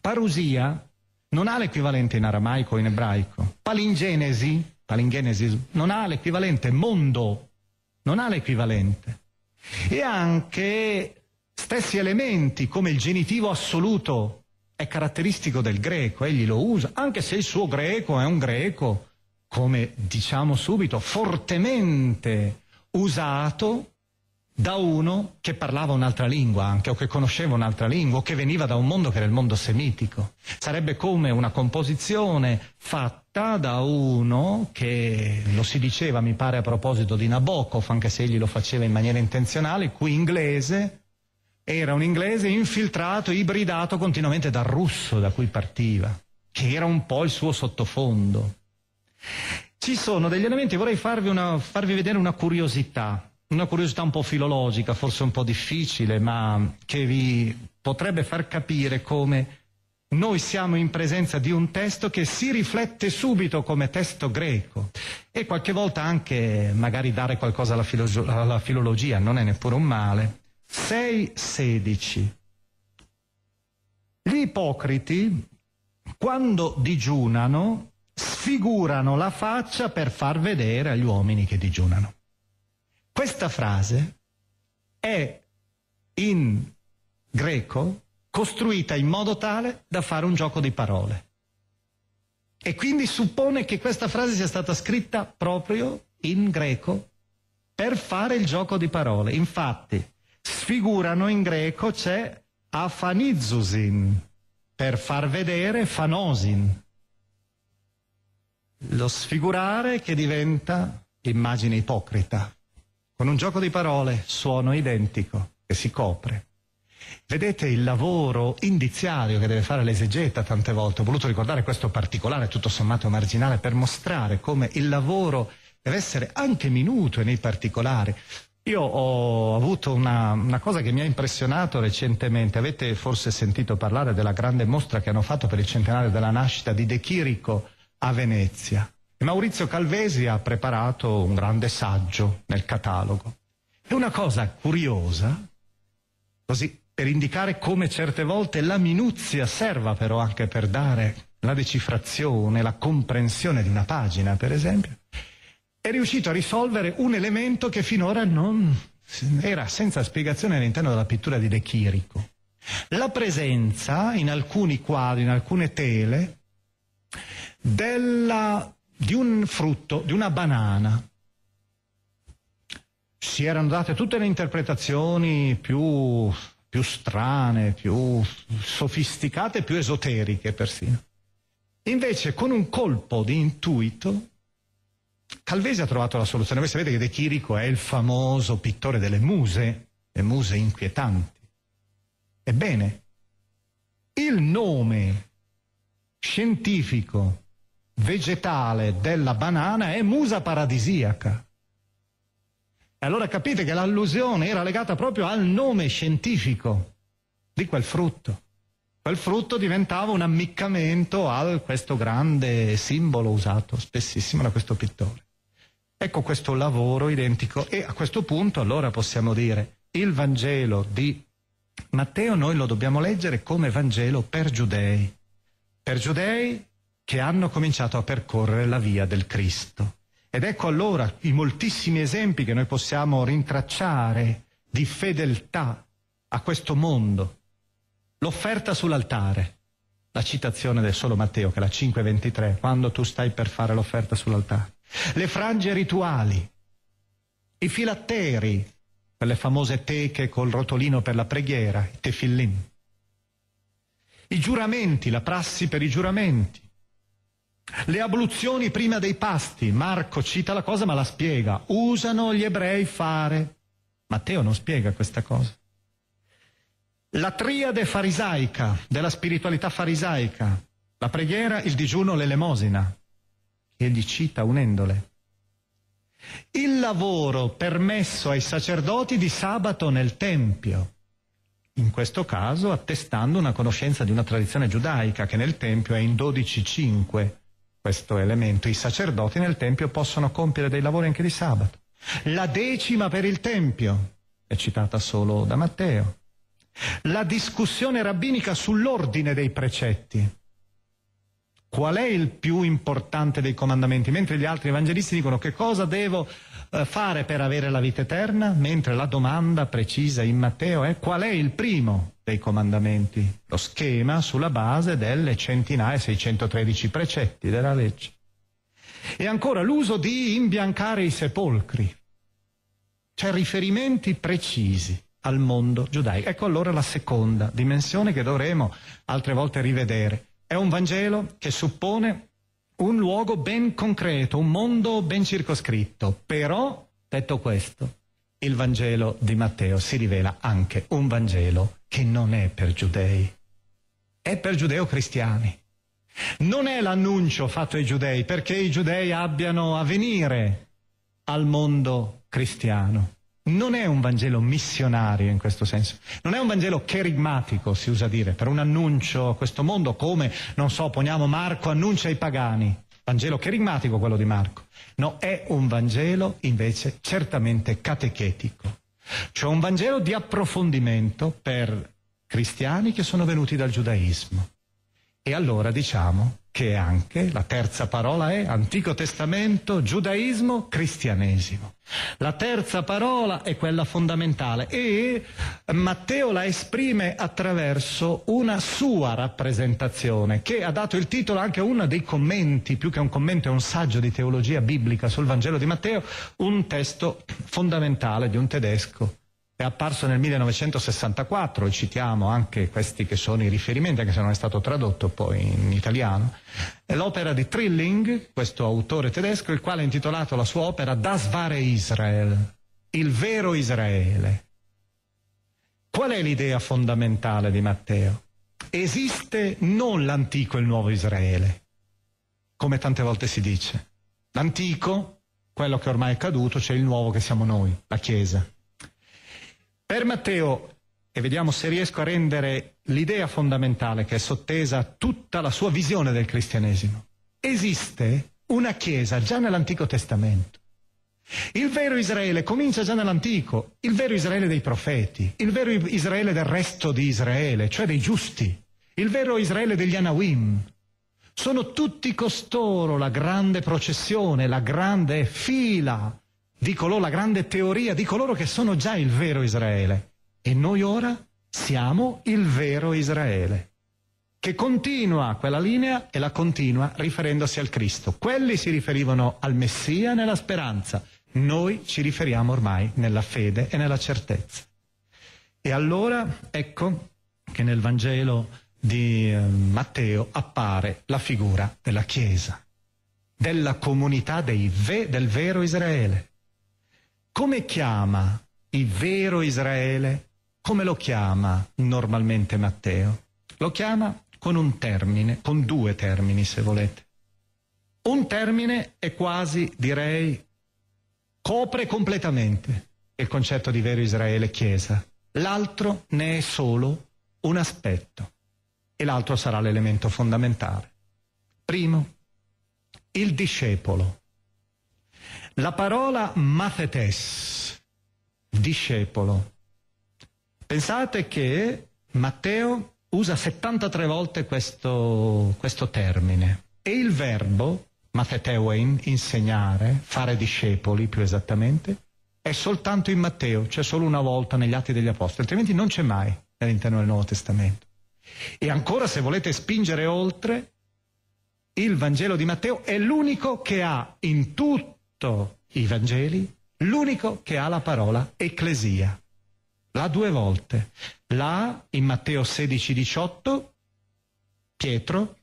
Speaker 1: Parusia non ha l'equivalente in aramaico o in ebraico. Palingenesi palingenesis, non ha l'equivalente, mondo non ha l'equivalente. E anche stessi elementi come il genitivo assoluto è caratteristico del greco, egli lo usa, anche se il suo greco è un greco, come diciamo subito, fortemente usato da uno che parlava un'altra lingua anche, o che conosceva un'altra lingua, o che veniva da un mondo che era il mondo semitico. Sarebbe come una composizione fatta scritta da uno che lo si diceva, mi pare a proposito di Nabokov, anche se egli lo faceva in maniera intenzionale, qui inglese, era un inglese infiltrato, ibridato continuamente dal russo da cui partiva, che era un po' il suo sottofondo. Ci sono degli elementi, vorrei farvi, una, farvi vedere una curiosità, una curiosità un po' filologica, forse un po' difficile, ma che vi potrebbe far capire come noi siamo in presenza di un testo che si riflette subito come testo greco e qualche volta anche magari dare qualcosa alla, filo- alla filologia non è neppure un male. 6.16. Gli ipocriti, quando digiunano, sfigurano la faccia per far vedere agli uomini che digiunano. Questa frase è in greco costruita in modo tale da fare un gioco di parole. E quindi suppone che questa frase sia stata scritta proprio in greco per fare il gioco di parole. Infatti, sfigurano in greco c'è afanizusin, per far vedere fanosin. Lo sfigurare che diventa immagine ipocrita. Con un gioco di parole, suono identico che si copre. Vedete il lavoro indiziario che deve fare l'esegeta tante volte. Ho voluto ricordare questo particolare, tutto sommato marginale, per mostrare come il lavoro deve essere anche minuto e nei particolari. Io ho avuto una, una, cosa che mi ha impressionato recentemente. Avete forse sentito parlare della grande mostra che hanno fatto per il centenario della nascita di De Chirico a Venezia. Maurizio Calvesi ha preparato un grande saggio nel catalogo. E una cosa curiosa, così per indicare come certe volte la minuzia serva però anche per dare la decifrazione, la comprensione di una pagina, per esempio, è riuscito a risolvere un elemento che finora non era senza spiegazione all'interno della pittura di De Chirico. La presenza in alcuni quadri, in alcune tele, della, di un frutto, di una banana. Si erano date tutte le interpretazioni più più strane, più sofisticate, più esoteriche persino. Invece con un colpo di intuito Calvesi ha trovato la soluzione. Voi sapete che De Chirico è il famoso pittore delle muse, le muse inquietanti. Ebbene, il nome scientifico vegetale della banana è musa paradisiaca. E Allora capite che l'allusione era legata proprio al nome scientifico di quel frutto. Quel frutto diventava un ammiccamento a questo grande simbolo usato spessissimo da questo pittore. Ecco questo lavoro identico e a questo punto allora possiamo dire il Vangelo di Matteo noi lo dobbiamo leggere come Vangelo per giudei, per giudei che hanno cominciato a percorrere la via del Cristo. Ed ecco allora i moltissimi esempi che noi possiamo rintracciare di fedeltà a questo mondo. L'offerta sull'altare, la citazione del solo Matteo, che è la 5.23, quando tu stai per fare l'offerta sull'altare. Le frange rituali, i filatteri, quelle famose teche col rotolino per la preghiera, i tefillin. I giuramenti, la prassi per i giuramenti, le abluzioni prima dei pasti, Marco cita la cosa ma la spiega, usano gli ebrei fare. Matteo non spiega questa cosa. La triade farisaica, della spiritualità farisaica, la preghiera, il digiuno, l'elemosina, che egli cita unendole. Il lavoro permesso ai sacerdoti di sabato nel Tempio, in questo caso attestando una conoscenza di una tradizione giudaica che nel Tempio è in 12.5 questo elemento, i sacerdoti nel Tempio possono compiere dei lavori anche di sabato. La decima per il Tempio è citata solo da Matteo. La discussione rabbinica sull'ordine dei precetti. Qual è il più importante dei comandamenti? Mentre gli altri evangelisti dicono che cosa devo eh, fare per avere la vita eterna? Mentre la domanda precisa in Matteo è qual è il primo dei comandamenti? Lo schema sulla base delle centinaia, e 613 precetti della legge. E ancora l'uso di imbiancare i sepolcri. C'è riferimenti precisi al mondo giudaico. Ecco allora la seconda dimensione che dovremo altre volte rivedere. È un Vangelo che suppone un luogo ben concreto, un mondo ben circoscritto. Però, detto questo, il Vangelo di Matteo si rivela anche un Vangelo che non è per giudei, è per giudeo-cristiani. Non è l'annuncio fatto ai giudei perché i giudei abbiano a venire al mondo cristiano, non è un Vangelo missionario in questo senso, non è un Vangelo cherigmatico, si usa dire, per un annuncio a questo mondo come, non so, poniamo Marco annuncia ai pagani, Vangelo cherigmatico quello di Marco, no, è un Vangelo invece certamente catechetico, cioè un Vangelo di approfondimento per cristiani che sono venuti dal giudaismo. E allora diciamo, che anche la terza parola è Antico Testamento, Giudaismo, Cristianesimo. La terza parola è quella fondamentale e Matteo la esprime attraverso una sua rappresentazione che ha dato il titolo anche a uno dei commenti, più che un commento è un saggio di teologia biblica sul Vangelo di Matteo, un testo fondamentale di un tedesco è apparso nel 1964, e citiamo anche questi che sono i riferimenti, anche se non è stato tradotto poi in italiano, è l'opera di Trilling, questo autore tedesco, il quale ha intitolato la sua opera Das wahre Israel, il vero Israele. Qual è l'idea fondamentale di Matteo? Esiste non l'antico e il nuovo Israele, come tante volte si dice. L'antico, quello che ormai è caduto, c'è il nuovo che siamo noi, la Chiesa. Per Matteo, e vediamo se riesco a rendere l'idea fondamentale che è sottesa a tutta la sua visione del cristianesimo, esiste una Chiesa già nell'Antico Testamento. Il vero Israele comincia già nell'Antico, il vero Israele dei profeti, il vero Israele del resto di Israele, cioè dei giusti, il vero Israele degli Anawim. Sono tutti costoro la grande processione, la grande fila Dicolò la grande teoria di coloro che sono già il vero Israele. E noi ora siamo il vero Israele, che continua quella linea e la continua riferendosi al Cristo. Quelli si riferivano al Messia nella speranza, noi ci riferiamo ormai nella fede e nella certezza. E allora ecco che nel Vangelo di ehm, Matteo appare la figura della Chiesa, della comunità ve, del vero Israele, come chiama il vero Israele? Come lo chiama normalmente Matteo? Lo chiama con un termine, con due termini se volete. Un termine è quasi, direi, copre completamente il concetto di vero Israele Chiesa. L'altro ne è solo un aspetto e l'altro sarà l'elemento fondamentale. Primo, il discepolo. La parola mathetes, discepolo. Pensate che Matteo usa 73 volte questo, questo termine e il verbo mathetewein, insegnare, fare discepoli più esattamente, è soltanto in Matteo, c'è solo una volta negli Atti degli Apostoli, altrimenti non c'è mai all'interno del Nuovo Testamento. E ancora se volete spingere oltre, il Vangelo di Matteo è l'unico che ha in tutto otto i Vangeli, l'unico che ha la parola ecclesia. La due volte. La in Matteo 16, 18, Pietro,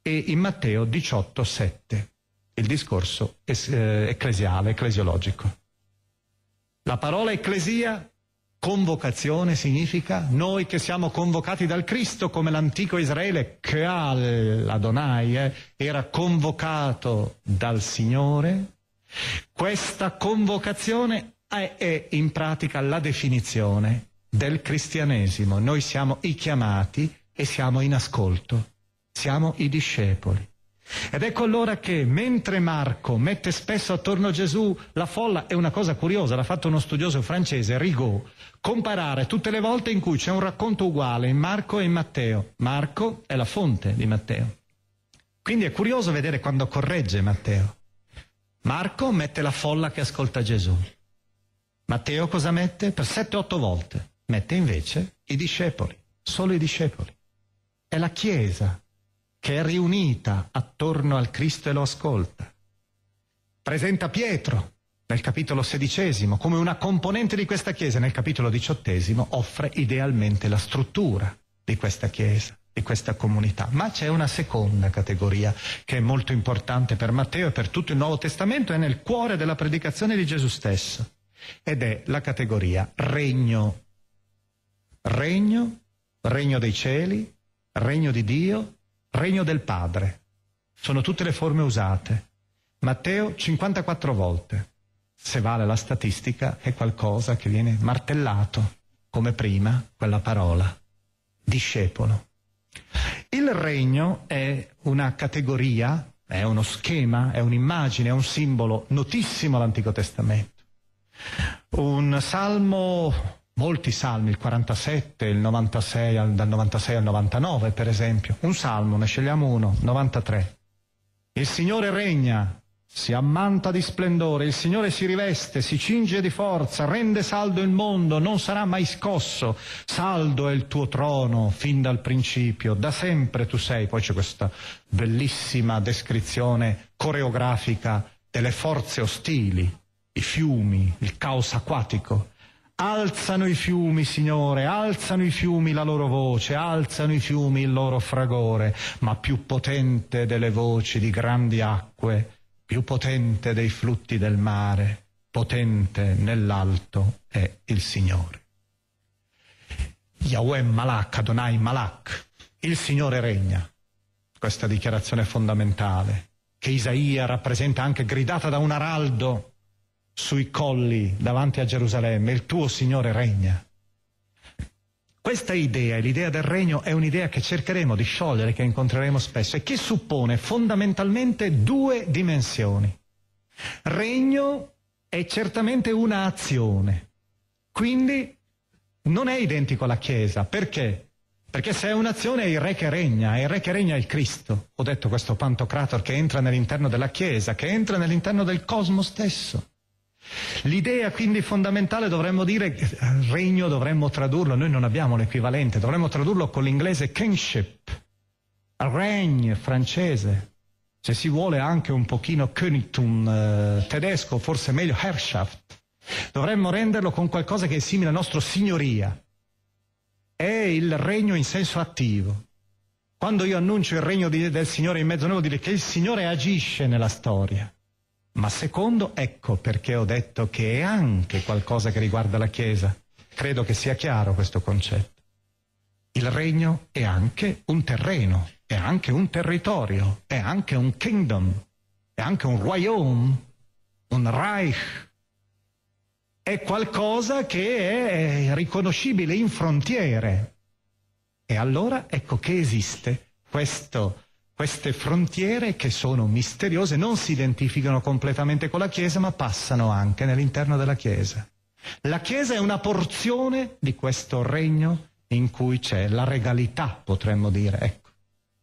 Speaker 1: e in Matteo 18, 7. Il discorso es- eh, ecclesiale, ecclesiologico. La parola ecclesia, convocazione, significa noi che siamo convocati dal Cristo come l'antico Israele, che al Adonai eh, era convocato dal Signore questa convocazione è, è in pratica la definizione del cristianesimo. Noi siamo i chiamati e siamo in ascolto, siamo i discepoli. Ed ecco allora che mentre Marco mette spesso attorno a Gesù la folla, è una cosa curiosa, l'ha fatto uno studioso francese, Rigaud, comparare tutte le volte in cui c'è un racconto uguale in Marco e in Matteo. Marco è la fonte di Matteo. Quindi è curioso vedere quando corregge Matteo. Marco mette la folla che ascolta Gesù. Matteo cosa mette? Per 7-8 volte. Mette invece i discepoli, solo i discepoli. È la Chiesa che è riunita attorno al Cristo e lo ascolta. Presenta Pietro nel capitolo sedicesimo come una componente di questa Chiesa, nel capitolo diciottesimo offre idealmente la struttura di questa Chiesa di questa comunità. Ma c'è una seconda categoria che è molto importante per Matteo e per tutto il Nuovo Testamento, è nel cuore della predicazione di Gesù stesso, ed è la categoria regno. Regno, regno dei cieli, regno di Dio, regno del Padre. Sono tutte le forme usate. Matteo 54 volte. Se vale la statistica è qualcosa che viene martellato, come prima, quella parola. Discepolo. Il regno è una categoria, è uno schema, è un'immagine, è un simbolo notissimo all'Antico Testamento. Un salmo, molti salmi, il 47, il 96, dal 96 al 99 per esempio, un salmo, ne scegliamo uno, 93. Il Signore regna, si ammanta di splendore, il Signore si riveste, si cinge di forza, rende saldo il mondo, non sarà mai scosso. Saldo è il tuo trono fin dal principio, da sempre tu sei. Poi c'è questa bellissima descrizione coreografica delle forze ostili, i fiumi, il caos acquatico. Alzano i fiumi, Signore, alzano i fiumi la loro voce, alzano i fiumi il loro fragore, ma più potente delle voci di grandi acque più potente dei flutti del mare, potente nell'alto è il Signore. Yahweh Malak, Adonai Malak, il Signore regna. Questa dichiarazione fondamentale che Isaia rappresenta anche gridata da un araldo sui colli davanti a Gerusalemme, il tuo Signore regna. Questa idea, l'idea del regno, è un'idea che cercheremo di sciogliere, che incontreremo spesso e che suppone fondamentalmente due dimensioni. Regno è certamente un'azione, quindi non è identico alla Chiesa. Perché? Perché se è un'azione è il re che regna, è il re che regna il Cristo. Ho detto questo Pantocrator che entra nell'interno della Chiesa, che entra nell'interno del cosmo stesso. L'idea quindi fondamentale dovremmo dire eh, regno, dovremmo tradurlo, noi non abbiamo l'equivalente, dovremmo tradurlo con l'inglese kingship, regne francese, se si vuole anche un pochino Königtum eh, tedesco, forse meglio Herrschaft. Dovremmo renderlo con qualcosa che è simile al nostro signoria. È il regno in senso attivo. Quando io annuncio il regno di, del Signore in mezzo a noi vuol dire che il Signore agisce nella storia. Ma secondo, ecco perché ho detto che è anche qualcosa che riguarda la Chiesa. Credo che sia chiaro questo concetto. Il regno è anche un terreno, è anche un territorio, è anche un kingdom, è anche un royaume, un Reich. È qualcosa che è riconoscibile in frontiere. E allora ecco che esiste questo queste frontiere che sono misteriose non si identificano completamente con la Chiesa ma passano anche nell'interno della Chiesa. La Chiesa è una porzione di questo regno in cui c'è la regalità, potremmo dire, ecco,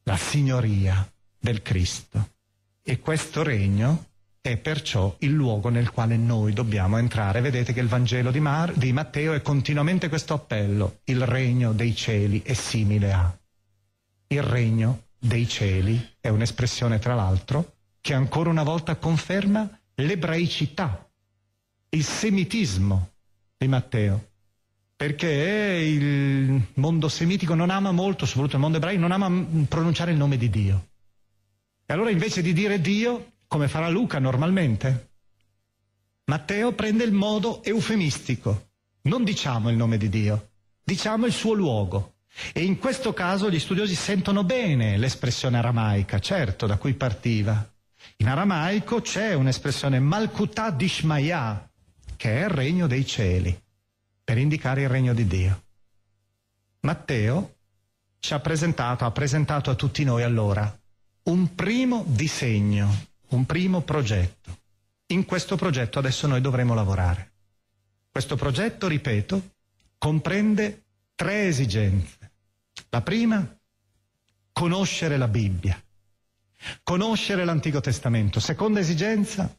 Speaker 1: la signoria del Cristo. E questo regno è perciò il luogo nel quale noi dobbiamo entrare. Vedete che il Vangelo di, Mar- di, Matteo è continuamente questo appello. Il regno dei cieli è simile a. Il regno dei cieli è un'espressione, tra l'altro, che ancora una volta conferma l'ebraicità, il semitismo di Matteo, perché il mondo semitico non ama molto, soprattutto il mondo ebraico, non ama pronunciare il nome di Dio. E allora invece di dire Dio, come farà Luca normalmente, Matteo prende il modo eufemistico. Non diciamo il nome di Dio, diciamo il suo luogo. E in questo caso gli studiosi sentono bene l'espressione aramaica, certo, da cui partiva. In aramaico c'è un'espressione Malkutà d'Ishmaya, che è il regno dei cieli, per indicare il regno di Dio. Matteo ci ha presentato, ha presentato a tutti noi allora un primo disegno, un primo progetto. In questo progetto adesso noi dovremo lavorare. Questo progetto, ripeto, comprende tre esigenze la prima, conoscere la Bibbia, conoscere l'Antico Testamento. Seconda esigenza,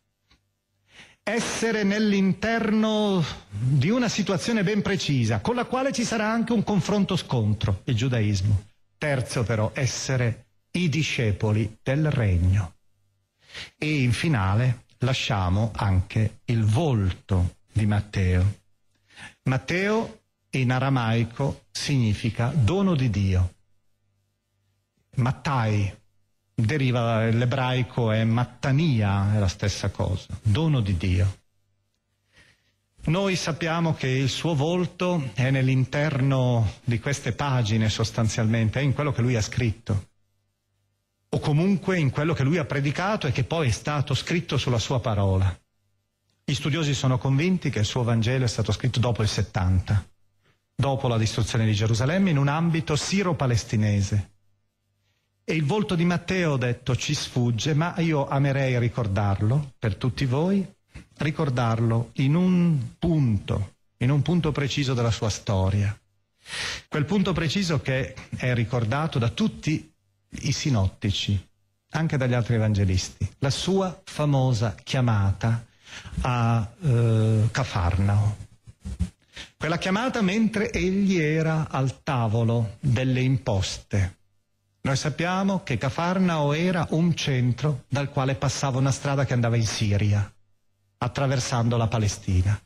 Speaker 1: essere nell'interno di una situazione ben precisa, con la quale ci sarà anche un confronto scontro, il giudaismo. Terzo però, essere i discepoli del regno. E in finale lasciamo anche il volto di Matteo. Matteo in aramaico significa dono di Dio. Mattai deriva dall'ebraico è mattania, è la stessa cosa, dono di Dio. Noi sappiamo che il suo volto è nell'interno di queste pagine sostanzialmente, è in quello che lui ha scritto, o comunque in quello che lui ha predicato e che poi è stato scritto sulla sua parola. Gli studiosi sono convinti che il suo Vangelo è stato scritto dopo il 70 dopo la distruzione di Gerusalemme, in un ambito siro-palestinese. E il volto di Matteo, detto, ci sfugge, ma io amerei ricordarlo, per tutti voi, ricordarlo in un punto, in un punto preciso della sua storia. Quel punto preciso che è ricordato da tutti i sinottici, anche dagli altri evangelisti, la sua famosa chiamata a eh, Cafarnao. Quella chiamata mentre egli era al tavolo delle imposte. Noi sappiamo che Cafarnao era un centro dal quale passava una strada che andava in Siria, attraversando la Palestina.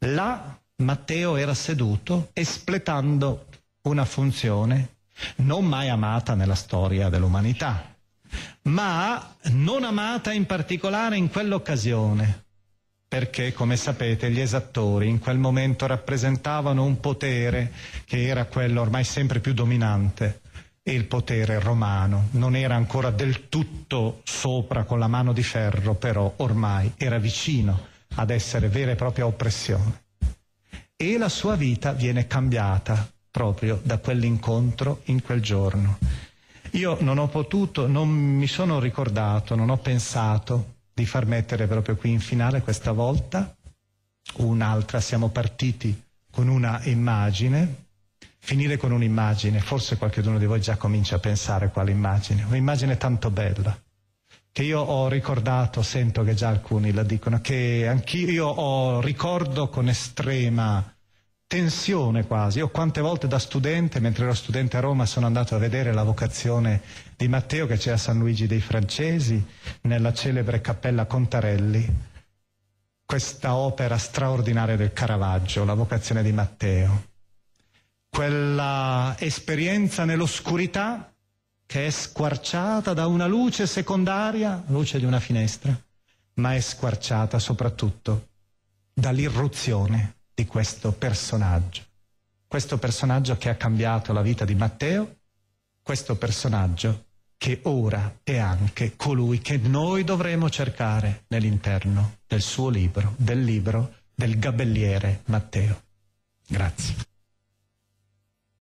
Speaker 1: Là Matteo era seduto espletando una funzione non mai amata nella storia dell'umanità, ma non amata in particolare in quell'occasione, perché come sapete gli esattori in quel momento rappresentavano un potere che era quello ormai sempre più dominante e il potere romano non era ancora del tutto sopra con la mano di ferro, però ormai era vicino ad essere vera e propria oppressione. E la sua vita viene cambiata proprio da quell'incontro in quel giorno. Io non ho potuto, non mi sono ricordato, non ho pensato di far mettere proprio qui in finale questa volta un'altra, siamo partiti con una immagine, finire con un'immagine, forse qualcuno di voi già comincia a pensare quale immagine, un'immagine tanto bella, che io ho ricordato, sento che già alcuni la dicono, che anch'io ho, ricordo con estrema tensione quasi. Io quante volte da studente, mentre ero studente a Roma, sono andato a vedere la vocazione di Matteo che c'è a San Luigi dei Francesi, nella celebre Cappella Contarelli, questa opera straordinaria del Caravaggio, la vocazione di Matteo. Quella esperienza nell'oscurità che è squarciata da una luce secondaria, luce di una finestra, ma è squarciata soprattutto dall'irruzione di questo personaggio. Questo personaggio che ha cambiato la vita di Matteo, questo personaggio che ora è anche colui che noi dovremo cercare nell'interno del suo libro, del libro del gabelliere Matteo. Grazie.